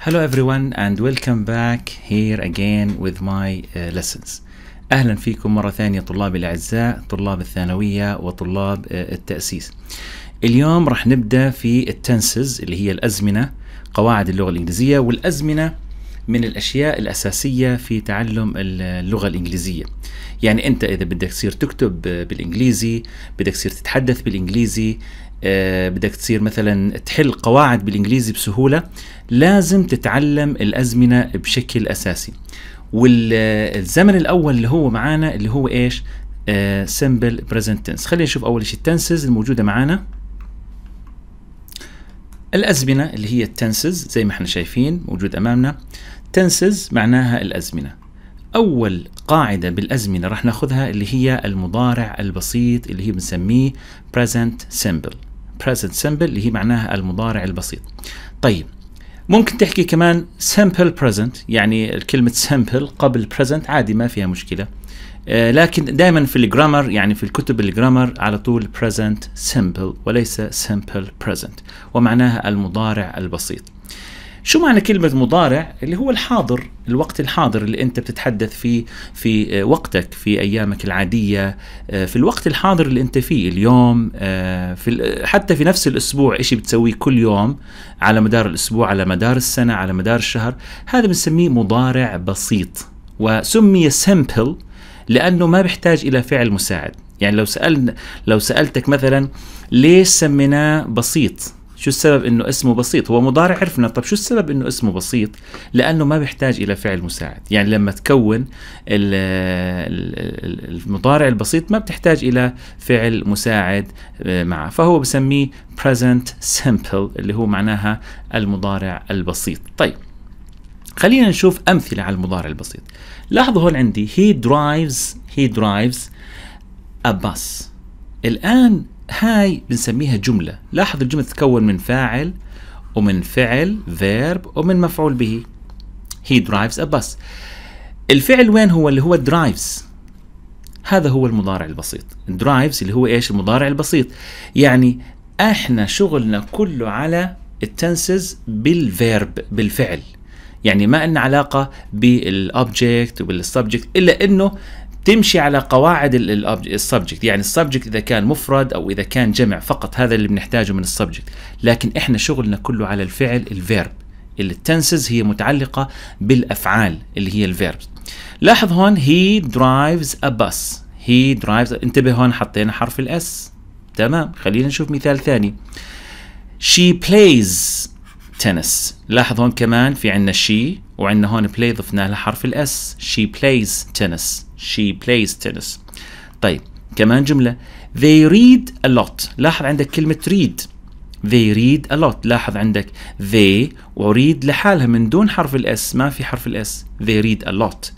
Hello everyone and welcome back here again with my uh, lessons. أهلا فيكم مرة ثانية طلاب الأعزاء طلاب الثانوية وطلاب uh, التأسيس. اليوم راح نبدأ في التنسز اللي هي الأزمنة قواعد اللغة الإنجليزية والأزمنة من الأشياء الأساسية في تعلم اللغة الإنجليزية يعني أنت إذا بدك تصير تكتب بالإنجليزي بدك تصير تتحدث بالإنجليزي آه، بدك تصير مثلا تحل قواعد بالانجليزي بسهوله لازم تتعلم الازمنه بشكل اساسي والزمن الاول اللي هو معانا اللي هو ايش سمبل بريزنت تنس خلينا نشوف اول شيء التنسز الموجوده معانا الازمنه اللي هي التنسز زي ما احنا شايفين موجود امامنا تنسز معناها الازمنه أول قاعدة بالأزمنة راح ناخذها اللي هي المضارع البسيط اللي هي بنسميه present simple present simple اللي هي معناها المضارع البسيط طيب ممكن تحكي كمان simple present يعني الكلمة simple قبل present عادي ما فيها مشكلة آه، لكن دائما في الجرامر يعني في الكتب الجرامر على طول present simple وليس simple present ومعناها المضارع البسيط شو معنى كلمة مضارع اللي هو الحاضر الوقت الحاضر اللي أنت بتتحدث فيه في آه، وقتك في أيامك العادية آه، في الوقت الحاضر اللي أنت فيه اليوم آه، في حتى في نفس الأسبوع إشي بتسويه كل يوم على مدار الأسبوع على مدار السنة على مدار الشهر هذا بنسميه مضارع بسيط وسمي سمبل لأنه ما بيحتاج إلى فعل مساعد يعني لو سألنا لو سألتك مثلا ليش سميناه بسيط شو السبب انه اسمه بسيط هو مضارع عرفنا طب شو السبب انه اسمه بسيط لانه ما بيحتاج الى فعل مساعد يعني لما تكون المضارع البسيط ما بتحتاج الى فعل مساعد آه، معه فهو بسميه present simple اللي هو معناها المضارع البسيط طيب خلينا نشوف امثله على المضارع البسيط لاحظوا هون عندي he drives he drives a bus الان هاي بنسميها جملة لاحظ الجملة تتكون من فاعل ومن فعل verb ومن مفعول به he drives a bus الفعل وين هو اللي هو drives هذا هو المضارع البسيط drives اللي هو ايش المضارع البسيط يعني احنا شغلنا كله على التنسز بالفيرب بالفعل يعني ما لنا علاقة بالأوبجكت وبالسبجكت إلا أنه تمشي على قواعد السبجكت يعني السبجكت اذا كان مفرد او اذا كان جمع فقط هذا اللي بنحتاجه من السبجكت لكن احنا شغلنا كله على الفعل الفيرب التنسز هي متعلقه بالافعال اللي هي الفيرب لاحظ هون هي درايفز ا باس هي درايفز انتبه هون حطينا حرف الاس تمام خلينا نشوف مثال ثاني شي بلايز تنس لاحظ هون كمان في عندنا شي وعندنا هون بلاي ضفنا لها حرف الاس شي بلايز تنس she plays tennis طيب كمان جملة they read a lot لاحظ عندك كلمة read they read a lot لاحظ عندك they وريد لحالها من دون حرف الاس ما في حرف الاس they read a lot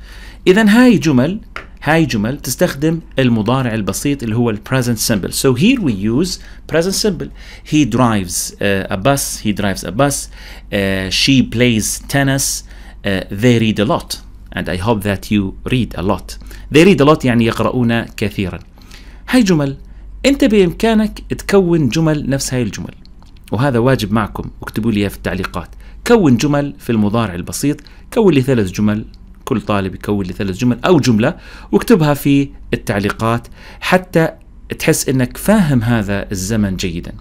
اذا هاي جمل هاي جمل تستخدم المضارع البسيط اللي هو ال present simple so here we use present simple he drives uh, a bus he drives a bus uh, she plays tennis uh, they read a lot and I hope that you read a lot they read a lot يعني يقرؤون كثيرا هاي جمل أنت بإمكانك تكون جمل نفس هاي الجمل وهذا واجب معكم اكتبوا لي في التعليقات كون جمل في المضارع البسيط كون لي ثلاث جمل كل طالب يكون لي ثلاث جمل أو جملة واكتبها في التعليقات حتى تحس أنك فاهم هذا الزمن جيداً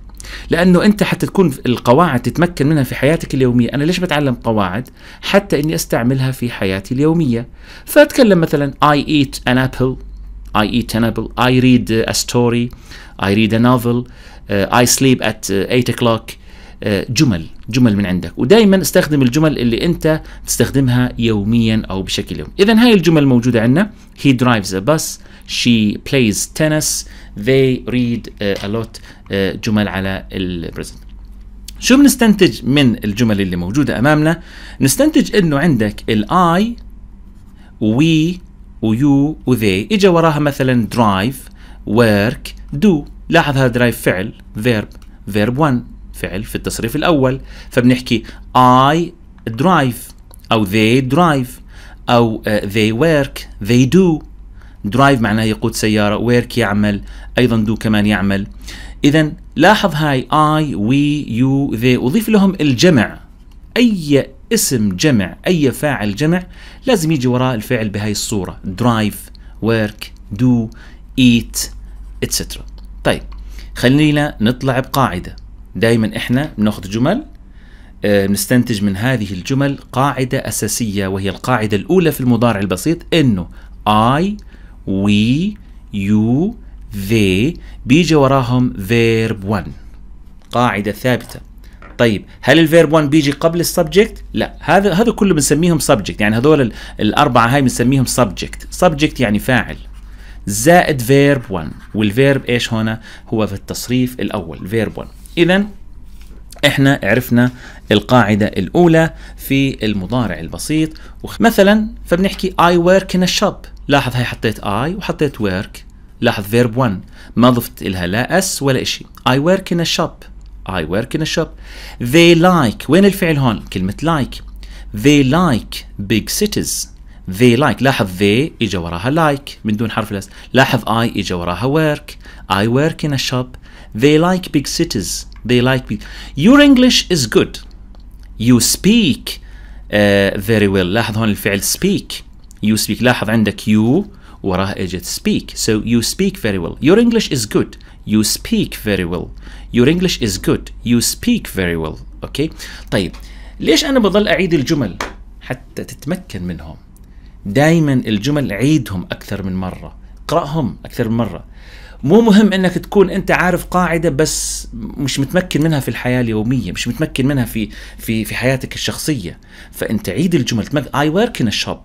لانه انت حتى تكون القواعد تتمكن منها في حياتك اليوميه انا ليش بتعلم قواعد حتى اني استعملها في حياتي اليوميه فاتكلم مثلا I eat an apple I eat an apple I read a story I read a novel uh, I sleep at 8 uh, o'clock uh, جمل جمل من عندك ودائما استخدم الجمل اللي انت تستخدمها يوميا او بشكل يومي اذا هاي الجمل موجوده عندنا he drives a bus she plays tennis they read uh, a lot uh, جمل على البريزنت شو بنستنتج من الجمل اللي موجودة أمامنا؟ نستنتج إنه عندك الآي وي ويو وذي إجا وراها مثلا drive work do لاحظ هذا درايف فعل فيرب فيرب 1 فعل في التصريف الأول فبنحكي I drive أو they drive أو uh, they work they do درايف معناه يقود سيارة ويرك يعمل أيضا دو كمان يعمل إذا لاحظ هاي I we you they أضيف لهم الجمع أي اسم جمع أي فاعل جمع لازم يجي وراء الفعل بهاي الصورة درايف ورك دو ايت etc طيب خلينا نطلع بقاعدة دائما إحنا بناخذ جمل آه، نستنتج من هذه الجمل قاعدة أساسية وهي القاعدة الأولى في المضارع البسيط إنه I وي يو ذي بيجي وراهم فيرب 1 قاعدة ثابتة طيب هل الفيرب 1 بيجي قبل السبجكت؟ لا هذا هذا كله بنسميهم سبجكت يعني هذول الأربعة هاي بنسميهم سبجكت سبجكت يعني فاعل زائد فيرب 1 والفيرب ايش هنا؟ هو في التصريف الأول فيرب 1 إذا احنا عرفنا القاعدة الأولى في المضارع البسيط مثلا فبنحكي I work in a shop لاحظ هي حطيت I وحطيت work لاحظ فيرب 1 ما ضفت لها لا اس ولا شيء I work in a shop I work in a shop they like وين الفعل هون كلمة like they like big cities they like لاحظ they إجا وراها like من دون حرف الاس لاحظ I إجا وراها work I work in a shop They like big cities. They like big. Your English is good. You speak uh, very well. لاحظ هون الفعل speak. You speak. لاحظ عندك you وراه اجت speak. So you speak very well. Your English is good. You speak very well. Your English is good. You speak very well. Okay. طيب ليش أنا بضل أعيد الجمل حتى تتمكن منهم؟ دائما الجمل عيدهم أكثر من مرة. اقرأهم أكثر من مرة. مو مهم انك تكون انت عارف قاعده بس مش متمكن منها في الحياه اليوميه مش متمكن منها في في في حياتك الشخصيه فانت عيد الجمل اي ورك ان شوب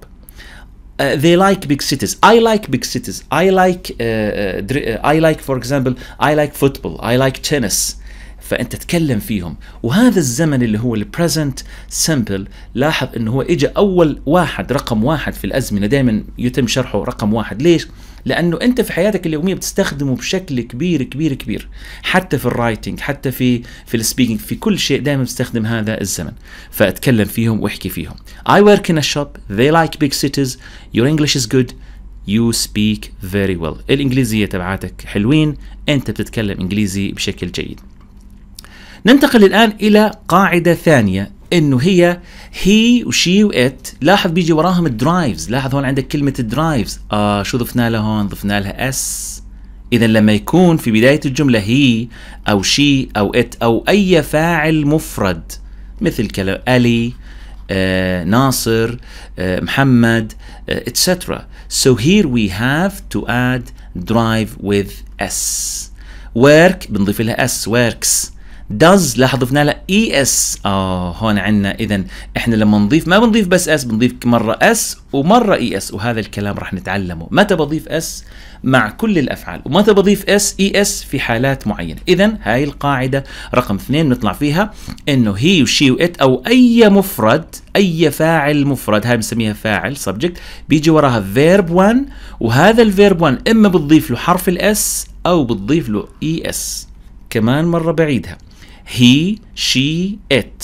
ذي they like big cities. I like big cities. I like لايك uh, uh, uh, I like for example I like football. I like tennis. فانت تكلم فيهم وهذا الزمن اللي هو البريزنت سمبل لاحظ انه هو اجى اول واحد رقم واحد في الازمنه دائما يتم شرحه رقم واحد ليش؟ لانه انت في حياتك اليوميه بتستخدمه بشكل كبير كبير كبير حتى في الرايتنج حتى في في السبيكينج في كل شيء دائما بستخدم هذا الزمن فاتكلم فيهم واحكي فيهم I work in a shop they like big cities your English is good you speak very well الانجليزيه تبعاتك حلوين انت بتتكلم انجليزي بشكل جيد ننتقل الان الى قاعده ثانيه انه هي هي وشي وات لاحظ بيجي وراهم الدرايفز لاحظ هون عندك كلمه الدرايفز آه شو ضفنا لها هون ضفنا لها اس اذا لما يكون في بدايه الجمله هي او شي او ات او اي فاعل مفرد مثل كلام الي آه، ناصر آه، محمد uh, آه، etc. So here we have to add drive with S. Work, بنضيف لها S, works. does لاحظ ضفنا لها اي e اس اه هون عندنا اذا احنا لما نضيف ما بنضيف بس اس بنضيف مره اس ومره اي e اس وهذا الكلام راح نتعلمه متى بضيف اس مع كل الافعال ومتى بضيف اس اي اس في حالات معينه اذا هاي القاعده رقم اثنين بنطلع فيها انه هي وشي وات او اي مفرد اي فاعل مفرد هاي بنسميها فاعل سبجكت بيجي وراها فيرب 1 وهذا الفيرب 1 اما بتضيف له حرف الاس او بتضيف له اي e اس كمان مره بعيدها هي شي ات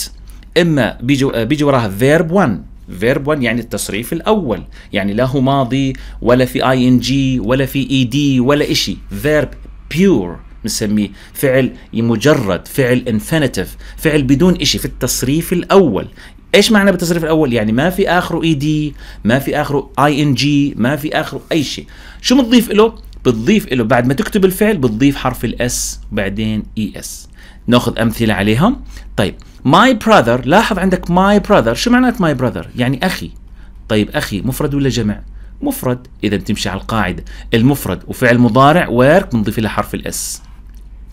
اما بيجي بيجي وراها فيرب 1 فيرب 1 يعني التصريف الاول يعني لا هو ماضي ولا في اي ان جي ولا في اي دي ولا شيء فيرب بيور نسميه فعل مجرد فعل انفينيتيف فعل بدون شيء في التصريف الاول ايش معنى بالتصريف الاول يعني ما في اخره اي دي ما في اخره اي ان جي ما في اخره اي شيء شو بتضيف له بتضيف له بعد ما تكتب الفعل بتضيف حرف الاس وبعدين اي e اس ناخذ امثله عليها طيب ماي براذر لاحظ عندك ماي براذر شو معنات ماي براذر يعني اخي طيب اخي مفرد ولا جمع مفرد اذا تمشي على القاعده المفرد وفعل مضارع ورك بنضيف له حرف الاس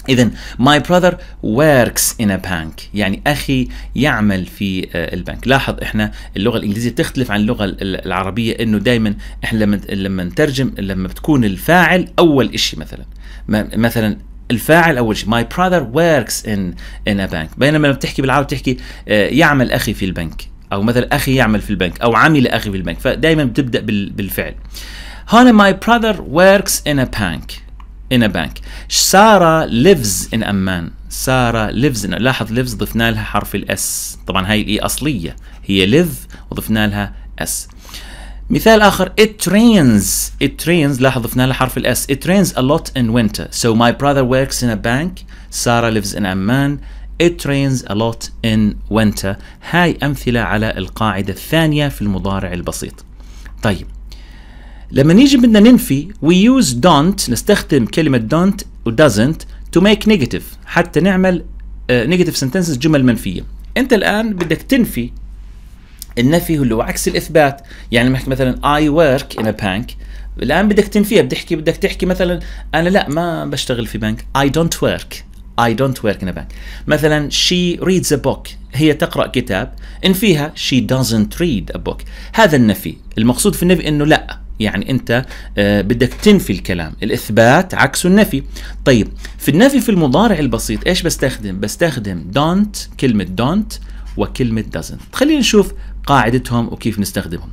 اذا ماي براذر وركس ان بانك يعني اخي يعمل في آه، البنك لاحظ احنا اللغه الانجليزيه تختلف عن اللغه العربيه انه دائما احنا لما لما نترجم لما بتكون الفاعل اول شيء مثلا مثلا الفاعل اول شيء ماي براذر وركس ان ان ا بانك بينما لما بتحكي بالعربي بتحكي آه، يعمل اخي في البنك او مثلا اخي يعمل في البنك او عمل اخي في البنك فدائما بتبدا بالفعل هون ماي براذر وركس ان ا بانك in a bank سارة lives in امان سارة lives لاحظ lives ضفنا لها حرف الاس طبعا هاي الاي اصلية هي ليف وضفنا لها اس مثال آخر it rains it rains لاحظ ضفنا له حرف الاس it rains a lot in winter so my brother works in a bank Sarah lives in Amman it rains a lot in winter هاي أمثلة على القاعدة الثانية في المضارع البسيط طيب لما نيجي بدنا ننفي we use don't نستخدم كلمة don't و doesn't to make negative حتى نعمل uh, negative sentences جمل منفية انت الآن بدك تنفي النفي اللي هو عكس الاثبات يعني لما مثلا اي ورك ان ا بانك الان بدك تنفيها بدك تحكي بدك تحكي مثلا انا لا ما بشتغل في بنك اي دونت ورك اي دونت ورك ان ا بانك مثلا شي ريدز ا بوك هي تقرأ كتاب. إن فيها she ريد ا بوك هذا النفي. المقصود في النفي إنه لأ. يعني أنت آه، بدك تنفي الكلام. الإثبات عكس النفي. طيب في النفي في المضارع البسيط إيش بستخدم؟ بستخدم دونت كلمة دونت وكلمة doesn't. خلينا نشوف قاعدتهم وكيف نستخدمهم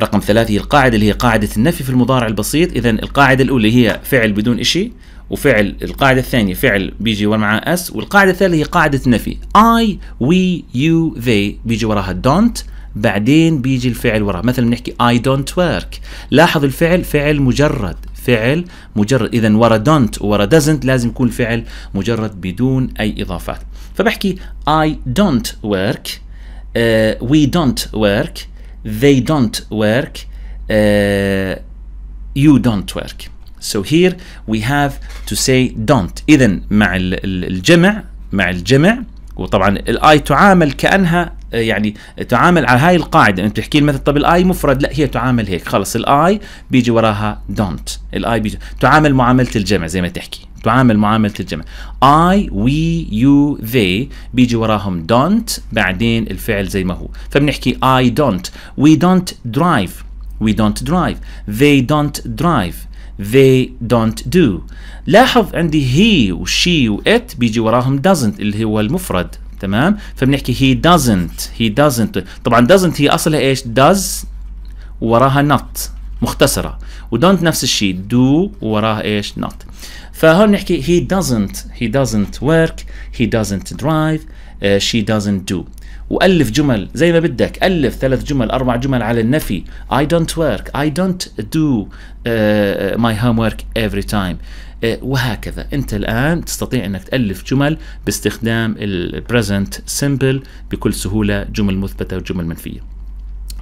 رقم ثلاثة هي القاعدة اللي هي قاعدة النفي في المضارع البسيط إذا القاعدة الأولى هي فعل بدون إشي وفعل القاعدة الثانية فعل بيجي معاه اس والقاعدة الثالثة هي قاعدة نفي I, we, you, they بيجي وراها don't بعدين بيجي الفعل وراه مثلا نحكي I don't work لاحظ الفعل فعل مجرد فعل مجرد اذا ورا don't ورا doesn't لازم يكون الفعل مجرد بدون اي اضافات فبحكي I don't work uh, we don't work they don't work uh, you don't work so here we have to say don't إذا مع الجمع مع الجمع وطبعا الاي تعامل كانها آه، يعني تعامل على هاي القاعده انت تحكي مثلا طب الاي مفرد لا هي تعامل هيك خلص الاي بيجي وراها دونت الاي بيجي تعامل معامله الجمع زي ما تحكي تعامل معاملة الجمع I, we, you, they بيجي وراهم don't بعدين الفعل زي ما هو فبنحكي I don't we don't drive we don't drive they don't drive they don't do لاحظ عندي he و she و it بيجي وراهم doesn't اللي هو المفرد تمام فبنحكي he doesn't he doesn't طبعا doesn't هي اصلها ايش does وراها not مختصرة ودونت نفس الشيء دو وراه ايش نوت فهون نحكي هي doesn't هي doesn't work هي doesn't درايف uh, she doesn't do وألف جمل زي ما بدك ألف ثلاث جمل أربع جمل على النفي اي دونت ورك اي دونت دو ماي هوم ورك افري تايم وهكذا أنت الآن تستطيع أنك تألف جمل باستخدام البريزنت سمبل بكل سهولة جمل مثبتة وجمل منفية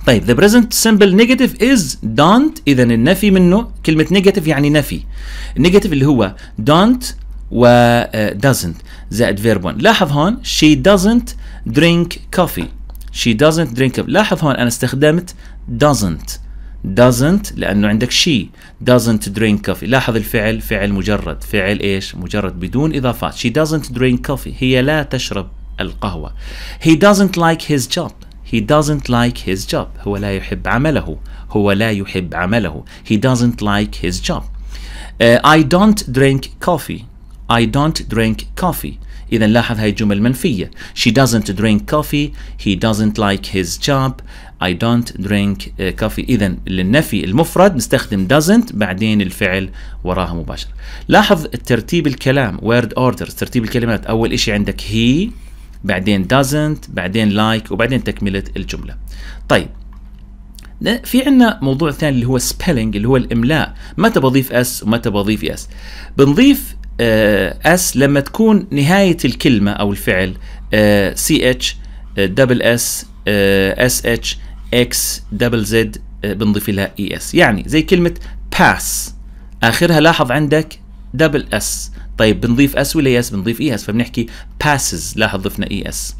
طيب the present simple negative is don't اذا النفي منه كلمه negative يعني نفي النيجاتيف اللي هو don't و doesn't زائد verb 1 لاحظ هون she doesn't drink coffee she doesn't drink coffee لاحظ هون انا استخدمت doesn't doesn't لانه عندك she doesn't drink coffee لاحظ الفعل فعل مجرد فعل ايش مجرد بدون اضافات she doesn't drink coffee هي لا تشرب القهوه he doesn't like his job He doesn't like his job. هو لا يحب عمله. هو لا يحب عمله. He doesn't like his job. Uh, I don't drink coffee. I don't drink coffee. إذا لاحظ هاي الجمل منفية. She doesn't drink coffee. He doesn't like his job. I don't drink uh, coffee. إذا للنفي المفرد نستخدم doesn't بعدين الفعل وراها مباشرة. لاحظ ترتيب الكلام word order ترتيب الكلمات. أول إشي عندك he بعدين doesn't بعدين like وبعدين تكملة الجملة طيب في عندنا موضوع ثاني اللي هو spelling اللي هو الإملاء متى بضيف اس ومتى بضيف آه، s بنضيف اس لما تكون نهاية الكلمة أو الفعل سي اتش دبل اس اس اتش اكس دبل زد بنضيف لها اي e اس يعني زي كلمة pass آخرها لاحظ عندك دبل اس طيب بنضيف اس ولا اس بنضيف اي اس فبنحكي passes لاحظ ضفنا اي اس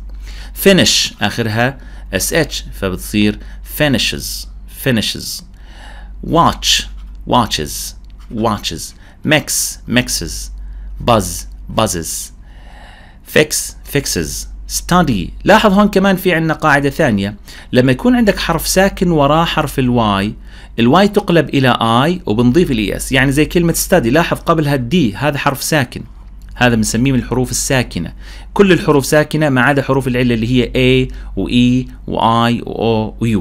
finish اخرها اس اتش فبتصير finishes finishes watch watches watches mix mixes buzz buzzes fix fixes study لاحظ هون كمان في عندنا قاعدة ثانية لما يكون عندك حرف ساكن وراء حرف الواي الواي تقلب إلى اي وبنضيف الاي اس e يعني زي كلمة study لاحظ قبلها الدي هذا حرف ساكن هذا بنسميه من الحروف الساكنة كل الحروف ساكنة ما عدا حروف العلة اللي هي A و E و I و O و U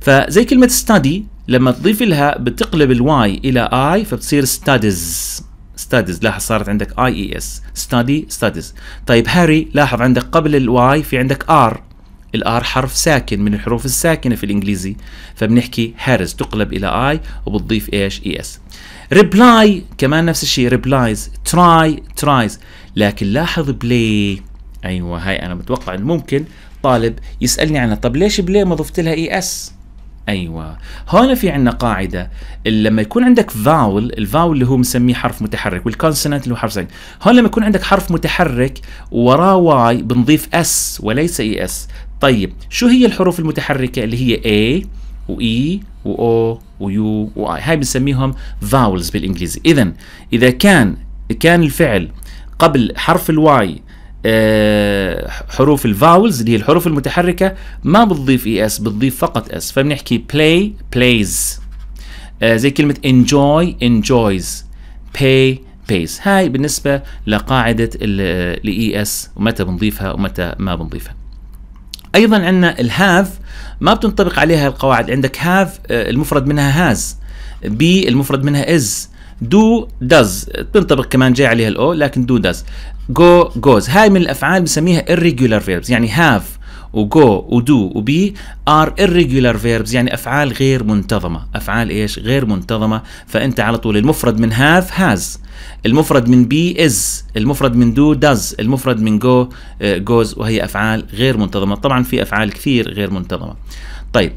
فزي كلمة study لما تضيف لها بتقلب الواي إلى I فبتصير studies ستاديز لاحظ صارت عندك اي اي اس ستادي ستاديز طيب هاري لاحظ عندك قبل الواي في عندك ار الار حرف ساكن من الحروف الساكنه في الانجليزي فبنحكي هارز تقلب الى اي وبتضيف ايش اي اس ريبلاي كمان نفس الشيء ريبلايز تراي ترايز لكن لاحظ بلاي ايوه هاي انا متوقع انه ممكن طالب يسالني عنها طب ليش بلاي ما ضفت لها اي e اس ايوه هون في عندنا قاعده لما يكون عندك فاول الفاول اللي هو مسميه حرف متحرك والكونسنت اللي هو حرف زين هون لما يكون عندك حرف متحرك وراه واي بنضيف اس وليس اي e اس طيب شو هي الحروف المتحركه اللي هي او وإي e وأو ويو وآي هاي بنسميهم فاولز بالإنجليزي إذا إذا كان كان الفعل قبل حرف الواي آه، حروف الفاولز اللي هي الحروف المتحركة ما بتضيف اي e اس بتضيف فقط اس فبنحكي play plays آه، زي كلمة enjoy enjoys pay pays هاي بالنسبة لقاعدة ال اي اس e ومتى بنضيفها ومتى ما بنضيفها ايضا عندنا الهاف ما بتنطبق عليها القواعد عندك هاف آه، المفرد منها هاز بي المفرد منها از دو does بتنطبق كمان جاي عليها الاو لكن دو does جو جوز هاي من الافعال بنسميها irregular verbs يعني هاف وجو ودو وبي ار irregular verbs يعني افعال غير منتظمه افعال ايش غير منتظمه فانت على طول المفرد من هاف هاز المفرد من بي از المفرد من دو داز المفرد من جو جوز آه، وهي افعال غير منتظمه طبعا في افعال كثير غير منتظمه طيب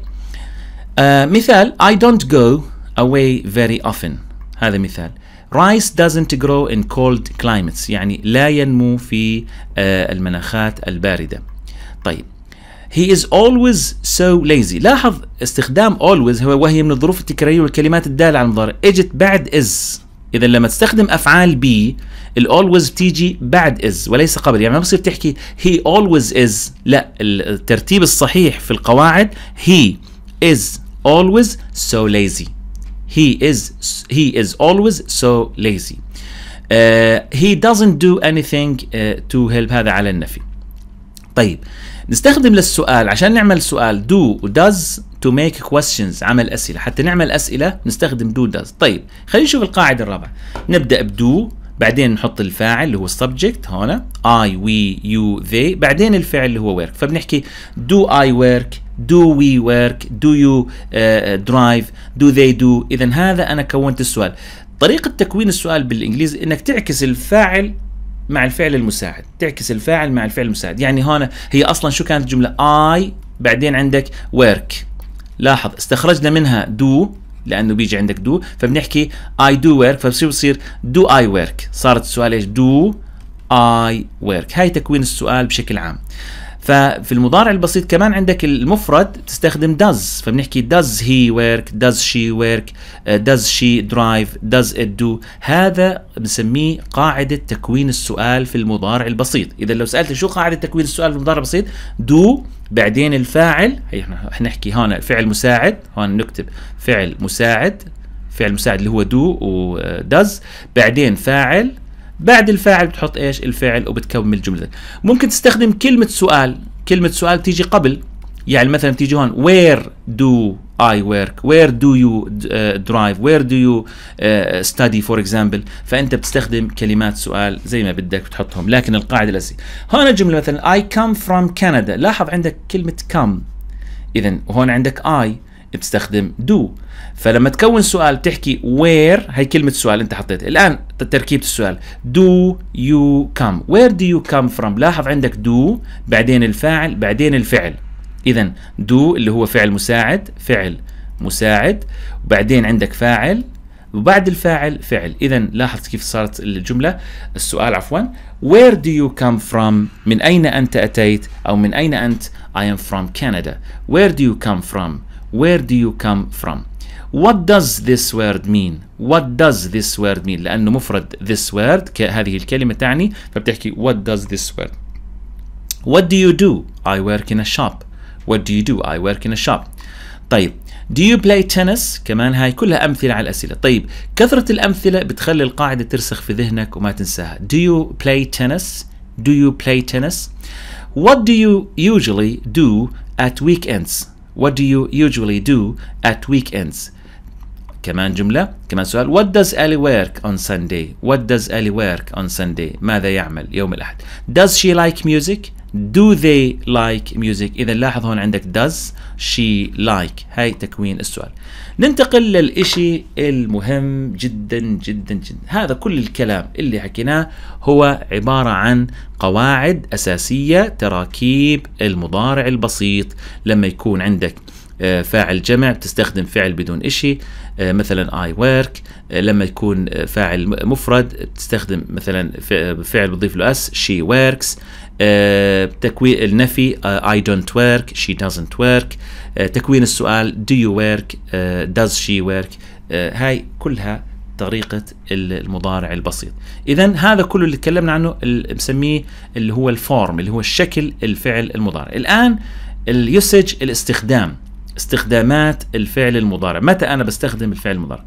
آه مثال اي دونت جو away very often هذا مثال Rice doesn't grow in cold climates يعني لا ينمو في آه، المناخات الباردة طيب He is always so lazy لاحظ استخدام always هو وهي من الظروف التكرارية والكلمات الدالة على المضارع اجت بعد is إذا لما تستخدم أفعال بي الأولويز بتيجي بعد إز وليس قبل يعني ما بصير تحكي هي أولويز إز لا الترتيب الصحيح في القواعد هي إز أولويز سو lazy he is he is always so lazy uh, he doesn't do anything uh, to help هذا على النفي طيب نستخدم للسؤال عشان نعمل سؤال do و does to make questions عمل أسئلة حتى نعمل أسئلة نستخدم do does طيب خلينا نشوف القاعدة الرابعة نبدأ بدو بعدين نحط الفاعل اللي هو subject هنا I we you they بعدين الفعل اللي هو work فبنحكي do I work do we work do you uh, uh drive do they do إذا هذا أنا كونت السؤال طريقة تكوين السؤال بالإنجليزي إنك تعكس الفاعل مع الفعل المساعد تعكس الفاعل مع الفعل المساعد يعني هنا هي أصلا شو كانت الجملة I بعدين عندك work لاحظ استخرجنا منها do لانه بيجي عندك دو فبنحكي اي دو ورك فبصير بصير دو اي ورك صارت السؤال ايش دو اي ورك هاي تكوين السؤال بشكل عام ففي المضارع البسيط كمان عندك المفرد تستخدم does فبنحكي does he work does she work آه، does she drive does it do هذا بنسميه قاعدة تكوين السؤال في المضارع البسيط إذا لو سألت شو قاعدة تكوين السؤال في المضارع البسيط do بعدين الفاعل احنا نحكي هون فعل مساعد هون نكتب فعل مساعد فعل مساعد اللي هو do و آه، does بعدين فاعل بعد الفاعل بتحط ايش الفعل وبتكمل جملتك ممكن تستخدم كلمه سؤال كلمه سؤال تيجي قبل يعني مثلا تيجي هون where do I work where do you uh, drive where do you uh, study for example فأنت بتستخدم كلمات سؤال زي ما بدك بتحطهم لكن القاعدة الأساسية هون جملة مثلا I come from Canada لاحظ عندك كلمة come إذا هون عندك I بتستخدم دو فلما تكون سؤال بتحكي وير هي كلمة سؤال أنت حطيتها الآن تركيبة السؤال do you come where do you come from لاحظ عندك do بعدين الفاعل بعدين الفعل إذا do اللي هو فعل مساعد فعل مساعد وبعدين عندك فاعل وبعد الفاعل فعل إذا لاحظت كيف صارت الجملة السؤال عفوا Where do you come from من أين أنت أتيت أو من أين أنت I am from Canada Where do you come from where do you come from what does this word mean what does this word mean لأنه مفرد this word هذه الكلمة تعني فبتحكي what does this word what do you do I work in a shop what do you do I work in a shop طيب Do you play tennis؟ كمان هاي كلها أمثلة على الأسئلة طيب كثرة الأمثلة بتخلي القاعدة ترسخ في ذهنك وما تنساها Do you play tennis؟ Do you play tennis? What do you usually do at weekends؟ what do you usually do at weekends? كمان جملة كمان سؤال What does Ali work on Sunday? What does Ali work on Sunday? ماذا يعمل يوم الأحد? Does she like music? do they like music اذا لاحظ هون عندك does she like هاي تكوين السؤال ننتقل للإشي المهم جدا جدا جدا هذا كل الكلام اللي حكيناه هو عبارة عن قواعد أساسية تراكيب المضارع البسيط لما يكون عندك آه، فاعل جمع بتستخدم فعل بدون إشي آه، مثلا I work آه، لما يكون فاعل مفرد تستخدم مثلا فعل بتضيف له اس she works آه، تكوين النفي آه، I don't work she doesn't work آه، تكوين السؤال do you work does she work هاي كلها طريقة المضارع البسيط إذا هذا كله اللي تكلمنا عنه نسميه اللي هو الفورم اللي هو الشكل الفعل المضارع الآن اليوسج الاستخدام استخدامات الفعل المضارع متى أنا بستخدم الفعل المضارع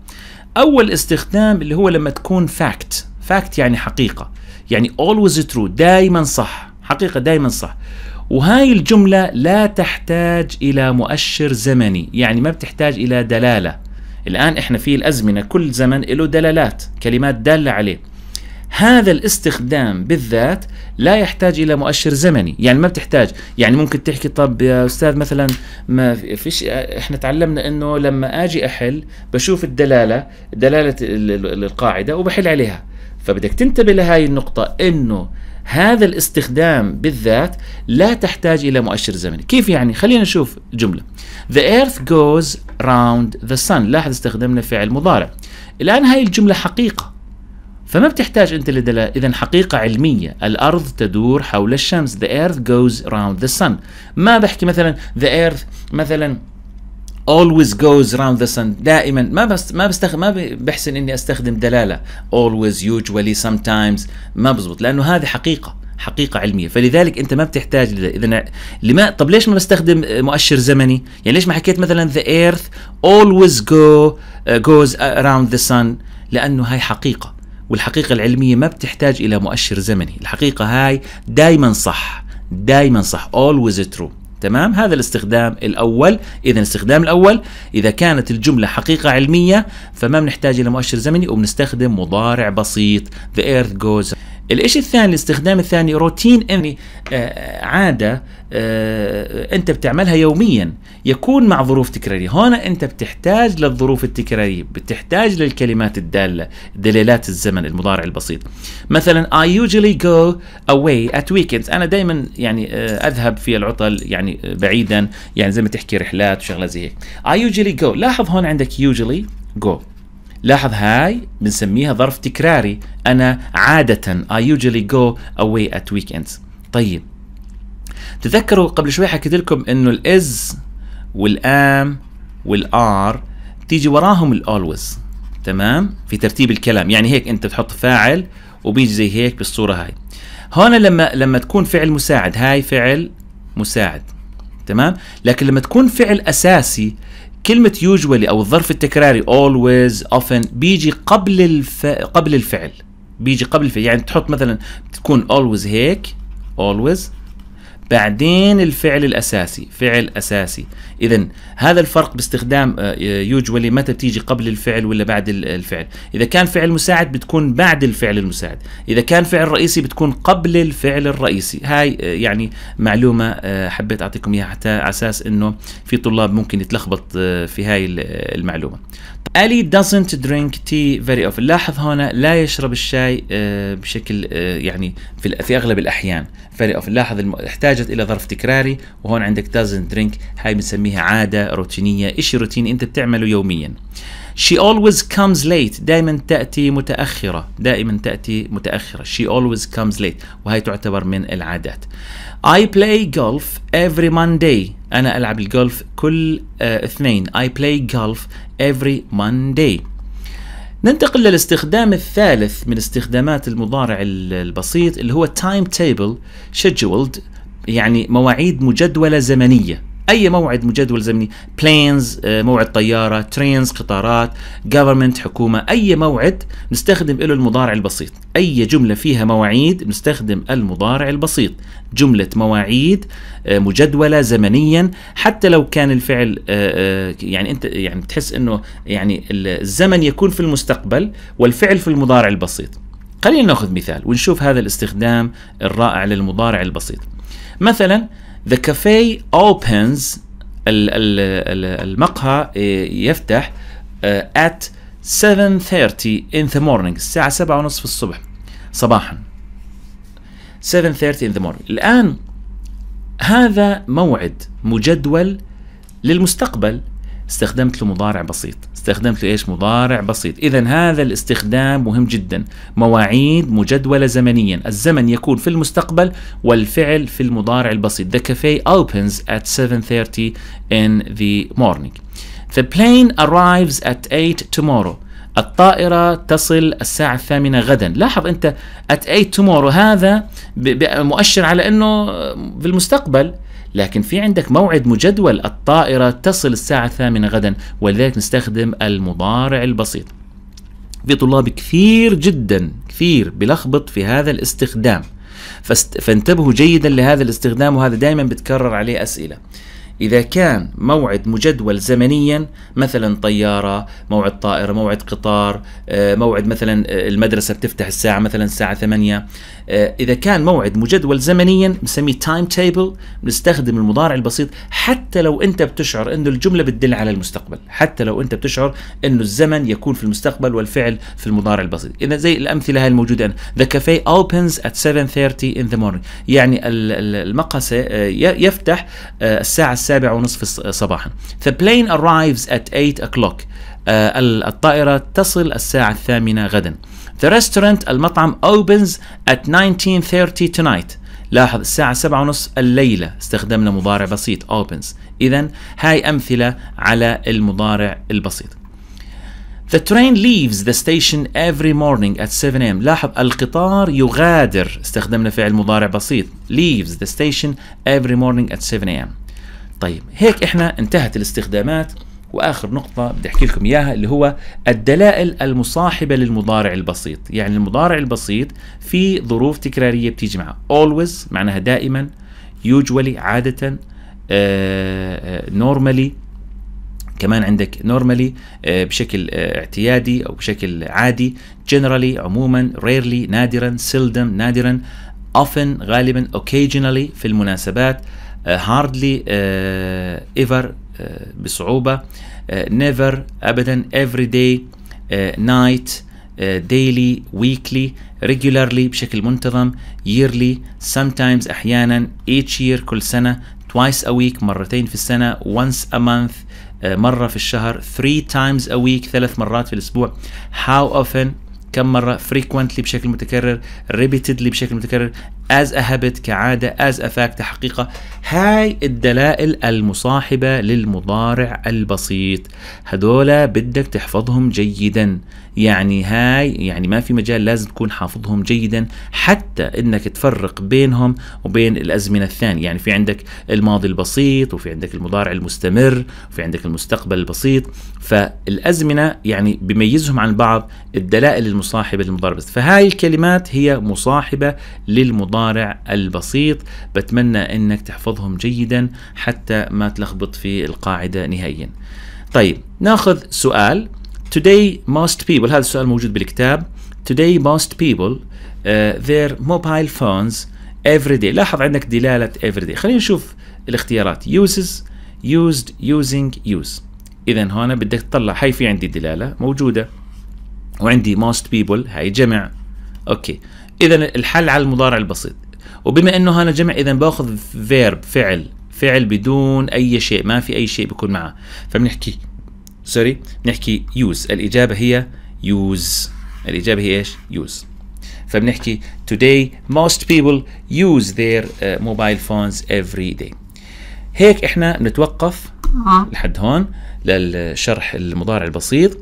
أول استخدام اللي هو لما تكون فاكت فاكت يعني حقيقة يعني always true دائما صح حقيقة دائما صح وهاي الجملة لا تحتاج إلى مؤشر زمني يعني ما بتحتاج إلى دلالة الآن إحنا في الأزمنة كل زمن له دلالات كلمات دالة عليه هذا الاستخدام بالذات لا يحتاج الى مؤشر زمني يعني ما بتحتاج يعني ممكن تحكي طب يا استاذ مثلا ما فيش احنا تعلمنا انه لما اجي احل بشوف الدلاله دلاله القاعده وبحل عليها فبدك تنتبه لهي النقطه انه هذا الاستخدام بالذات لا تحتاج إلى مؤشر زمني كيف يعني؟ خلينا نشوف جملة The earth goes round the sun لاحظ استخدمنا فعل مضارع الآن هاي الجملة حقيقة فما بتحتاج أنت لدلالة إذا حقيقة علمية الأرض تدور حول الشمس The earth goes round the sun ما بحكي مثلا The earth مثلا always goes round the sun دائما ما بس ما بستخ ما بحسن اني استخدم دلاله always usually sometimes ما بزبط لانه هذه حقيقه حقيقة علمية فلذلك أنت ما بتحتاج لذا إذا لما طب ليش ما بستخدم مؤشر زمني يعني ليش ما حكيت مثلا the earth always go goes around the sun لأنه هاي حقيقة والحقيقة العلمية ما بتحتاج إلى مؤشر زمني الحقيقة هاي دايما صح دايما صح always true تمام هذا الاستخدام الأول إذا الاستخدام الأول إذا كانت الجملة حقيقة علمية فما بنحتاج إلى مؤشر زمني وبنستخدم مضارع بسيط the earth goes الإشي الثاني الاستخدام الثاني روتين يعني عادة آه، أنت بتعملها يوميا يكون مع ظروف تكرارية هنا أنت بتحتاج للظروف التكرارية بتحتاج للكلمات الدالة دلالات الزمن المضارع البسيط مثلا I usually go away at weekends أنا دائما يعني أذهب في العطل يعني بعيدا يعني زي ما تحكي رحلات وشغلة زي هيك I usually go لاحظ هون عندك usually go لاحظ هاي بنسميها ظرف تكراري أنا عادة I usually go away at weekends طيب تذكروا قبل شوي حكيت لكم انه الاز والام والار تيجي وراهم الاولويز تمام في ترتيب الكلام يعني هيك انت بتحط فاعل وبيجي زي هيك بالصوره هاي هون لما لما تكون فعل مساعد هاي فعل مساعد تمام لكن لما تكون فعل اساسي كلمة usually أو الظرف التكراري always often بيجي قبل الف... قبل الفعل بيجي قبل الفعل يعني تحط مثلا تكون always هيك always بعدين الفعل الاساسي فعل اساسي اذا هذا الفرق باستخدام آه، يوجولي متى بتيجي قبل الفعل ولا بعد الفعل اذا كان فعل مساعد بتكون بعد الفعل المساعد اذا كان فعل رئيسي بتكون قبل الفعل الرئيسي هاي آه، يعني معلومه آه، حبيت اعطيكم اياها حتى على اساس انه في طلاب ممكن يتلخبط في هاي المعلومه الي doesn't drink tea very often لاحظ هنا لا يشرب الشاي آه، بشكل آه، يعني في في اغلب الاحيان very often لاحظ احتاجت الى ظرف تكراري وهون عندك doesn't drink هاي بنسميها عاده روتينيه شيء روتيني انت بتعمله يوميا She always comes late دائما تأتي متأخرة دائما تأتي متأخرة She always comes late وهي تعتبر من العادات I play golf every Monday أنا ألعب الجولف كل آه، اثنين I play golf every Monday ننتقل للاستخدام الثالث من استخدامات المضارع البسيط اللي هو time table scheduled يعني مواعيد مجدولة زمنية اي موعد مجدول زمني بلينز آه، موعد طياره ترينز قطارات government حكومه اي موعد نستخدم له المضارع البسيط اي جمله فيها مواعيد نستخدم المضارع البسيط جمله مواعيد آه، مجدوله زمنيا حتى لو كان الفعل آه، يعني انت يعني بتحس انه يعني الزمن يكون في المستقبل والفعل في المضارع البسيط خلينا ناخذ مثال ونشوف هذا الاستخدام الرائع للمضارع البسيط مثلا The cafe opens المقهى آه، يفتح آه، at 7:30 in the morning الساعة 7:30 ونصف الصبح صباحا 7:30 in the morning الآن هذا موعد مجدول للمستقبل استخدمت له مضارع بسيط استخدمت ايش مضارع بسيط اذا هذا الاستخدام مهم جدا مواعيد مجدولة زمنيا الزمن يكون في المستقبل والفعل في المضارع البسيط the cafe opens at 7.30 in the morning the plane arrives at 8 tomorrow الطائرة تصل الساعة الثامنة غدا لاحظ أنت at 8 tomorrow هذا مؤشر على أنه في المستقبل لكن في عندك موعد مجدول الطائرة تصل الساعة الثامنة غدا ولذلك نستخدم المضارع البسيط في طلاب كثير جدا كثير بلخبط في هذا الاستخدام فانتبهوا جيدا لهذا الاستخدام وهذا دائما بتكرر عليه أسئلة إذا كان موعد مجدول زمنيا مثلا طيارة موعد طائرة موعد قطار آه، موعد مثلا آه، المدرسة بتفتح الساعة مثلا الساعة 8 آه، إذا كان موعد مجدول زمنيا بنسميه تايم تيبل بنستخدم المضارع البسيط حتى لو أنت بتشعر أنه الجملة بتدل على المستقبل حتى لو أنت بتشعر أنه الزمن يكون في المستقبل والفعل في المضارع البسيط إذا زي الأمثلة هاي الموجودة أنا. The cafe opens at 7.30 in the morning يعني المقهى يفتح الساعة الساعة السابع ونصف صباحا The plane arrives at 8 o'clock آه، الطائرة تصل الساعة الثامنة غدا The restaurant المطعم opens at 19.30 tonight لاحظ الساعة سبعة ونصف الليلة استخدمنا مضارع بسيط opens إذا هاي أمثلة على المضارع البسيط The train leaves the station every morning at 7 a.m. لاحظ القطار يغادر استخدمنا فعل مضارع بسيط leaves the station every morning at 7 a.m. طيب هيك احنا انتهت الاستخدامات واخر نقطه بدي احكي لكم اياها اللي هو الدلائل المصاحبه للمضارع البسيط يعني المضارع البسيط في ظروف تكراريه بتيجي معه always معناها دائما usually عاده نورمالي آه، آه، كمان عندك نورمالي آه، بشكل اعتيادي او بشكل عادي جنرالي عموما ريرلي نادرا سيلدم نادرا often غالبا occasionally في المناسبات هاردلي آه، ايفر آه، آه، بصعوبة نيفر ابدا افري داي نايت ديلي ويكلي ريجولارلي بشكل منتظم yearly sometimes احيانا each year كل سنة twice a week مرتين في السنة once a month مرة في الشهر three times a week ثلاث مرات في الأسبوع how often كم مرة frequently بشكل متكرر repeatedly بشكل متكرر as a habit كعادة as a fact حقيقة هاي الدلائل المصاحبة للمضارع البسيط هدول بدك تحفظهم جيدا يعني هاي يعني ما في مجال لازم تكون حافظهم جيدا حتى انك تفرق بينهم وبين الازمنه الثانيه يعني في عندك الماضي البسيط وفي عندك المضارع المستمر وفي عندك المستقبل البسيط فالازمنه يعني بميزهم عن بعض الدلائل المصاحبه للمضارع فهاي الكلمات هي مصاحبه للمضارع الشوارع البسيط بتمنى انك تحفظهم جيدا حتى ما تلخبط في القاعدة نهائيا طيب ناخذ سؤال Today most people هذا السؤال موجود بالكتاب Today most people uh, their mobile phones every day لاحظ عندك دلالة every day خلينا نشوف الاختيارات uses used using use إذا هنا بدك تطلع هاي في عندي دلالة موجودة وعندي most people هاي جمع أوكي اذا الحل على المضارع البسيط وبما انه انا جمع اذا باخذ فيرب فعل فعل بدون اي شيء ما في اي شيء بيكون معه فبنحكي سوري بنحكي يوز الاجابه هي يوز الاجابه هي ايش يوز فبنحكي today most people use their uh, mobile phones every day هيك احنا بنتوقف آه. لحد هون للشرح المضارع البسيط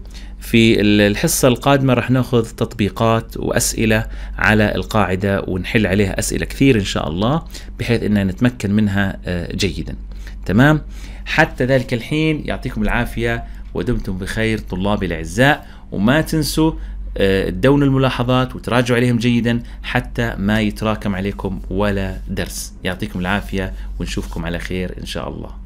في الحصة القادمة رح ناخذ تطبيقات وأسئلة على القاعدة ونحل عليها أسئلة كثير إن شاء الله بحيث أننا نتمكن منها آه، جيدا تمام حتى ذلك الحين يعطيكم العافية ودمتم بخير طلابي الأعزاء وما تنسوا آه، دون الملاحظات وتراجعوا عليهم جيدا حتى ما يتراكم عليكم ولا درس يعطيكم العافية ونشوفكم على خير إن شاء الله